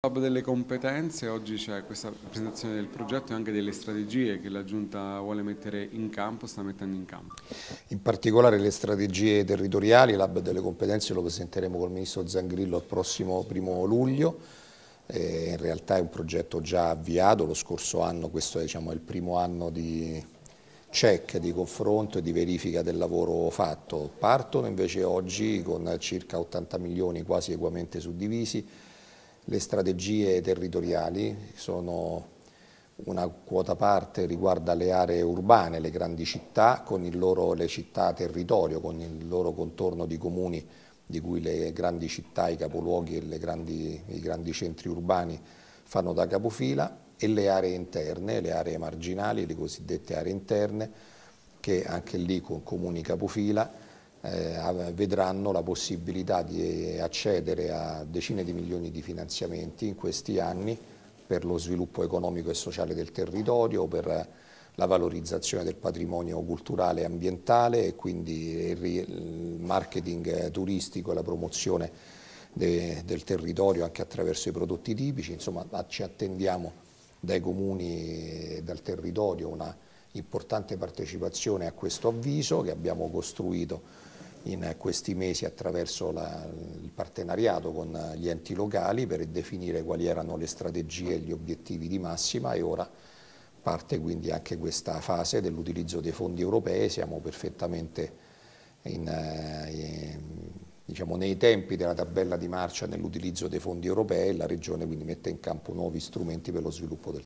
Hub delle competenze, oggi c'è questa presentazione del progetto e anche delle strategie che la Giunta vuole mettere in campo, sta mettendo in campo. In particolare le strategie territoriali, l'Hub delle competenze lo presenteremo col Ministro Zangrillo il prossimo primo luglio, eh, in realtà è un progetto già avviato, lo scorso anno questo è, diciamo, è il primo anno di check, di confronto e di verifica del lavoro fatto. Partono invece oggi con circa 80 milioni quasi equamente suddivisi, le strategie territoriali sono una quota parte riguarda le aree urbane, le grandi città, con il loro, le città territorio, con il loro contorno di comuni, di cui le grandi città, i capoluoghi e grandi, i grandi centri urbani fanno da capofila, e le aree interne, le aree marginali, le cosiddette aree interne, che anche lì con comuni capofila, eh, vedranno la possibilità di eh, accedere a decine di milioni di finanziamenti in questi anni per lo sviluppo economico e sociale del territorio, per la valorizzazione del patrimonio culturale e ambientale e quindi il marketing eh, turistico e la promozione de, del territorio anche attraverso i prodotti tipici, insomma ci attendiamo dai comuni e dal territorio una importante partecipazione a questo avviso che abbiamo costruito in questi mesi attraverso la, il partenariato con gli enti locali per definire quali erano le strategie e gli obiettivi di massima e ora parte quindi anche questa fase dell'utilizzo dei fondi europei, siamo perfettamente in, eh, diciamo, nei tempi della tabella di marcia nell'utilizzo dei fondi europei, e la Regione quindi mette in campo nuovi strumenti per lo sviluppo del